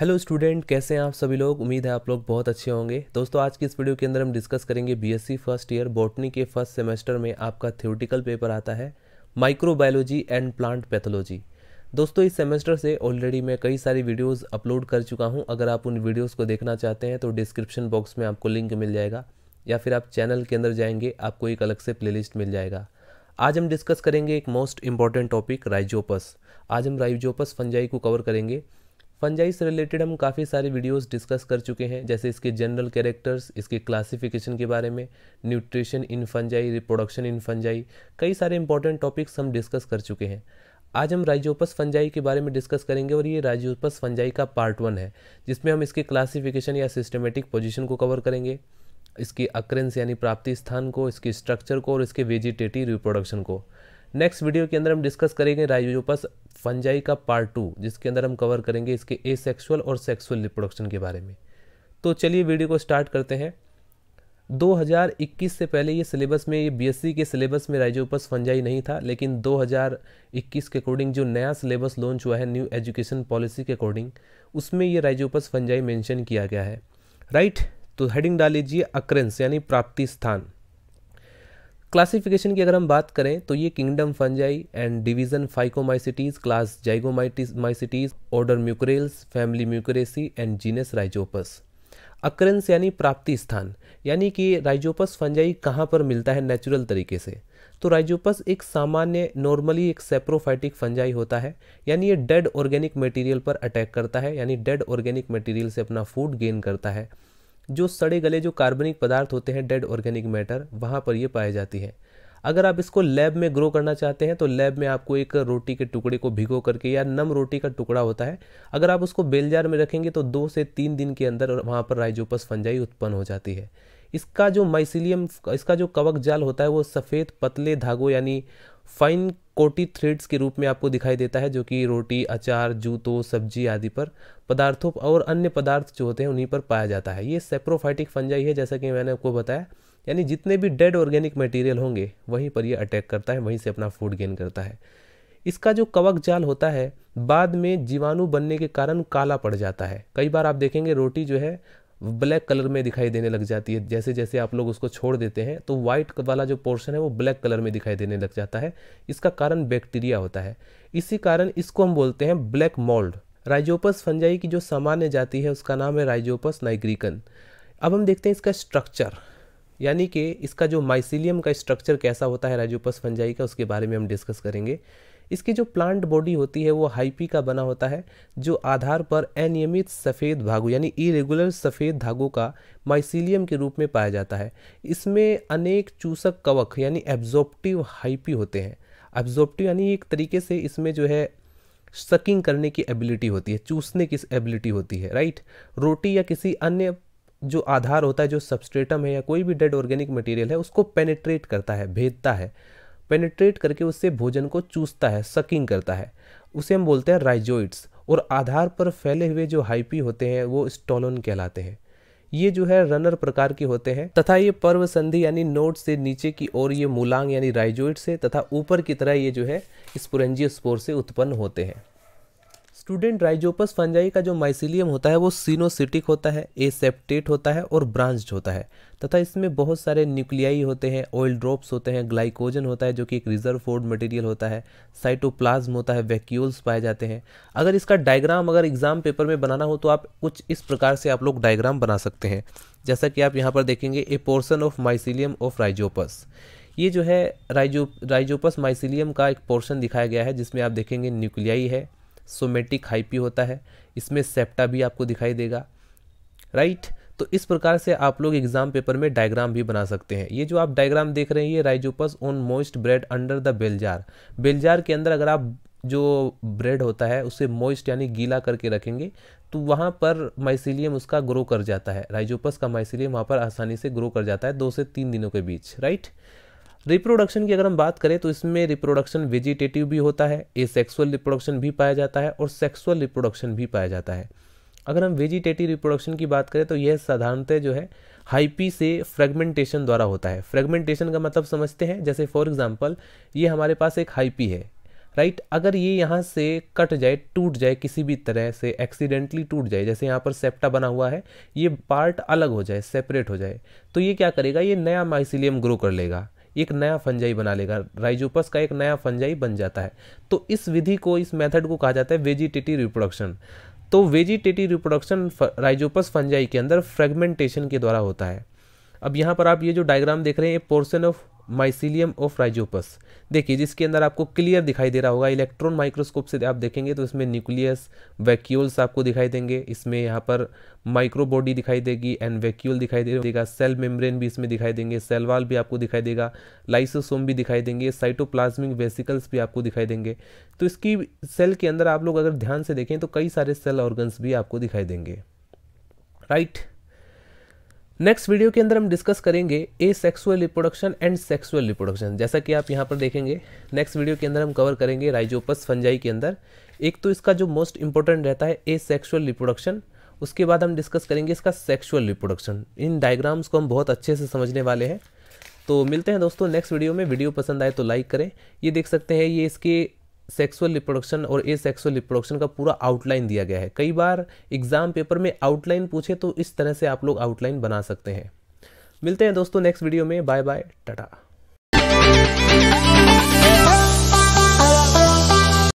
Hello student कैसे हैं आप सभी लोग उम्मीद है आप लोग बहुत अच्छे होंगे दोस्तों आज की इस वीडियो के अंदर हम डिस्कस करेंगे बीएससी फर्स्ट ईयर बॉटनी के फर्स्ट सेमेस्टर में आपका थ्योरेटिकल पेपर आता है माइक्रोबायोलॉजी एंड प्लांट पैथोलॉजी दोस्तों इस सेमेस्टर से ऑलरेडी मैं कई सारी वीडियोज़ अपलोड कर चुका हूँ अगर आप उन वीडियोज़ को देखना चाहते हैं तो डिस्क्रिप्शन बॉक्स में आपको लिंक मिल जाएगा या फिर आप चैनल के अंदर जाएंगे आपको एक अलग से प्ले मिल जाएगा आज हम डिस्कस करेंगे एक मोस्ट इंपॉर्टेंट टॉपिक राइजोपस आज हम राइजोपस फंजाई को कवर करेंगे फंजाई से रिलेटेड हम काफ़ी सारे वीडियोस डिस्कस कर चुके हैं जैसे इसके जनरल कैरेक्टर्स इसके क्लासिफिकेशन के बारे में nutrition in fungi reproduction in fungi कई सारे इंपॉर्टेंट टॉपिक्स हम डिस्कस कर चुके हैं आज हम राइजोपस फंजाई के बारे में डिस्कस करेंगे और ये राइजोपस फंजाई का पार्ट वन है जिसमें हम इसके क्लासिफिकेशन या सिस्टमेटिक पोजिशन को कवर करेंगे इसकी अक्रेंस यानी प्राप्ति स्थान को इसके स्ट्रक्चर को और इसके वेजिटेटिव रिप्रोडक्शन को नेक्स्ट वीडियो के अंदर हम डिस्कस करेंगे राइजोपस फंजाई का पार्ट टू जिसके अंदर हम कवर करेंगे इसके ए सेक्सुअल और सेक्सुअल रिप्रोडक्शन के बारे में तो चलिए वीडियो को स्टार्ट करते हैं 2021 से पहले ये सिलेबस में ये बीएससी e के सिलेबस में राइजोपस फंजाई नहीं था लेकिन 2021 के अकॉर्डिंग जो नया सिलेबस लॉन्च हुआ है न्यू एजुकेशन पॉलिसी के अकॉर्डिंग उसमें ये राइजोपस फंजाई मेंशन किया गया है राइट तो हेडिंग डाल लीजिए अक्रेंस यानी प्राप्ति स्थान क्लासिफिकेशन की अगर हम बात करें तो ये kingdom fungi and division Phycomycetes class Zygomycetes order Mucorales family Mucoraceae and genus Rhizopus occurrence यानी प्राप्ति स्थान यानी कि राइजोपस फंजाई कहाँ पर मिलता है नेचुरल तरीके से तो राइजोपस एक सामान्य नॉर्मली एक सेप्रोफाइटिक फंजाई होता है यानी ये डेड ऑर्गेनिक मटेरियल पर अटैक करता है यानी डेड ऑर्गेनिक मटेरियल से अपना फूड गेन करता है जो सड़े गले जो कार्बनिक पदार्थ होते हैं डेड ऑर्गेनिक मैटर वहाँ पर ये पाई जाती है अगर आप इसको लैब में ग्रो करना चाहते हैं तो लैब में आपको एक रोटी के टुकड़े को भिगो करके या नम रोटी का टुकड़ा होता है अगर आप उसको बेलजार में रखेंगे तो दो से तीन दिन के अंदर वहाँ पर राइजोपस फंजाई उत्पन्न हो जाती है इसका जो माइसिलियम इसका जो कवक जाल होता है वो सफ़ेद पतले धागों यानी फाइन कोटी थ्रेड्स के रूप में आपको दिखाई देता है जो कि रोटी अचार जूतों सब्जी आदि पर पदार्थों और अन्य पदार्थ जो होते हैं उन्हीं पर पाया जाता है ये सेप्रोफाइटिक फंजाई है जैसा कि मैंने आपको बताया यानी जितने भी डेड ऑर्गेनिक मटेरियल होंगे वहीं पर ये अटैक करता है वहीं से अपना फूड गेन करता है इसका जो कवक जाल होता है बाद में जीवाणु बनने के कारण काला पड़ जाता है कई बार आप देखेंगे रोटी जो है ब्लैक कलर में दिखाई देने लग जाती है जैसे जैसे आप लोग उसको छोड़ देते हैं तो वाइट वाला जो पोर्शन है वो ब्लैक कलर में दिखाई देने लग जाता है इसका कारण बैक्टीरिया होता है इसी कारण इसको हम बोलते हैं ब्लैक मोल्ड राइजोपस फंजाई की जो सामान्य जाति है उसका नाम है राइजोपस नाइग्रीकन अब हम देखते हैं इसका स्ट्रक्चर यानी कि इसका जो माइसिलियम का स्ट्रक्चर कैसा होता है राइजोपस फंजाई का उसके बारे में हम डिस्कस करेंगे इसकी जो प्लांट बॉडी होती है वो हाइपी का बना होता है जो आधार पर अनियमित सफ़ेद भागु यानी इरेगुलर सफ़ेद धागों का माइसिलियम के रूप में पाया जाता है इसमें अनेक चूसक कवक यानी एब्जॉप्टिव हाइपी होते हैं एब्जॉप्टिव यानी एक तरीके से इसमें जो है सकिंग करने की एबिलिटी होती है चूसने की एबिलिटी होती है राइट रोटी या किसी अन्य जो आधार होता है जो सबस्ट्रेटम है या कोई भी डेड ऑर्गेनिक मटेरियल है उसको पेनेट्रेट करता है भेदता है पेनिट्रेट करके उससे भोजन को चूसता है सकिंग करता है उसे हम बोलते हैं राइजोइड्स और आधार पर फैले हुए जो हाइपी होते हैं वो स्टोलोन कहलाते हैं ये जो है रनर प्रकार के होते हैं तथा ये पर्व संधि यानी नोट से नीचे की ओर ये मूलांग यानी राइजोइड से तथा ऊपर की तरह ये जो है स्पुरंजिय स्पोर से उत्पन्न होते हैं स्टूडेंट राइजोपस फंजाई का जो माइसिलियम होता है वो सीनोसिटिक होता है एसेप्टेट होता है और ब्रांच्ड होता है तथा इसमें बहुत सारे न्यूक्लियाई होते हैं ऑयल ड्रॉप्स होते हैं ग्लाइकोजन होता है जो कि एक रिजर्व फोर्ड मटेरियल होता है साइटोप्लाज्म होता है वैक्यूल्स पाए जाते हैं अगर इसका डायग्राम अगर एग्जाम पेपर में बनाना हो तो आप कुछ इस प्रकार से आप लोग डायग्राम बना सकते हैं जैसा कि आप यहाँ पर देखेंगे a portion of mycelium of Rhizopus ये जो है राइजो राइजोपस माइसिलियम का एक पोर्शन दिखाया गया है जिसमें आप देखेंगे न्यूक्लियाई है सोमेटिक हाइपी होता है इसमें सेप्टा भी आपको दिखाई देगा राइट तो इस प्रकार से आप लोग एग्जाम पेपर में डायग्राम भी बना सकते हैं ये जो आप डायग्राम देख रहे हैं ये Rhizopus on moist bread under the bell jar bell jar के अंदर अगर आप जो ब्रेड होता है उसे मोइस्ट यानी गीला करके रखेंगे तो वहाँ पर माइसिलियम उसका ग्रो कर जाता है राइजोपस का माइसिलियम वहाँ पर आसानी से ग्रो कर जाता है दो से तीन दिनों के बीच राइट रिप्रोडक्शन की अगर हम बात करें तो इसमें रिप्रोडक्शन वेजिटेटिव भी होता है ए सेक्सुअल रिप्रोडक्शन भी पाया जाता है और सेक्सुअल रिप्रोडक्शन भी पाया जाता है अगर हम वेजिटेटिव रिप्रोडक्शन की बात करें तो यह साधारणतः जो है हाइपी से फ्रेगमेंटेशन द्वारा होता है फ्रेगमेंटेशन का मतलब समझते हैं जैसे फॉर एग्जाम्पल ये हमारे पास एक हाइपी है राइट अगर ये यहाँ से कट जाए टूट जाए किसी भी तरह से एक्सीडेंटली टूट जाए जैसे यहाँ पर सेप्टा बना हुआ है ये पार्ट अलग हो जाए सेपरेट हो जाए तो ये क्या करेगा ये नया माइसिलियम ग्रो कर लेगा एक नया फंजाई बना लेगा राइजोपस का एक नया फंजाई बन जाता है तो इस विधि को इस मेथड को कहा जाता है वेजिटेटिव रिप्रोडक्शन तो वेजिटेटिव रिप्रोडक्शन राइजोपस फंजाई के अंदर फ्रेगमेंटेशन के द्वारा होता है अब यहाँ पर आप ये जो डायग्राम देख रहे हैं ये portion of mycelium of Rhizopus देखिए जिसके अंदर आपको क्लियर दिखाई दे रहा होगा इलेक्ट्रॉन माइक्रोस्कोप से आप देखेंगे तो इसमें न्यूक्लियस वैक्यूल्स आपको दिखाई देंगे इसमें यहाँ पर माइक्रोबॉडी दिखाई देगी एंड वैक्यूल दिखाई देगा सेल मेम्ब्रेन भी इसमें दिखाई देंगे सेलवाल भी आपको दिखाई देगा लाइसोसोम भी दिखाई देंगे साइटोप्लाज्मिक वेसिकल्स भी आपको दिखाई देंगे तो इसकी सेल के अंदर आप लोग अगर ध्यान से देखें तो कई सारे सेल ऑर्गन्स भी आपको दिखाई देंगे राइट right? नेक्स्ट वीडियो के अंदर हम डिस्कस करेंगे asexual reproduction and sexual reproduction जैसा कि आप यहाँ पर देखेंगे नेक्स्ट वीडियो के अंदर हम कवर करेंगे राइजोपस फंजाई के अंदर एक तो इसका जो मोस्ट इंपॉर्टेंट रहता है ए सेक्सुअल रिप्रोडक्शन उसके बाद हम डिस्कस करेंगे इसका सेक्सुअल रिप्रोडक्शन इन डायग्राम्स को हम बहुत अच्छे से समझने वाले हैं तो मिलते हैं दोस्तों नेक्स्ट वीडियो में वीडियो पसंद आए तो लाइक करें ये देख सकते हैं ये इसके सेक्सुअल रिप्रोडक्शन और ए सेक्सुअल रिप्रोडक्शन का पूरा आउटलाइन दिया गया है कई बार एग्जाम पेपर में आउटलाइन पूछे तो इस तरह से आप लोग आउटलाइन बना सकते हैं मिलते हैं दोस्तों नेक्स्ट वीडियो में बाय बाय टाटा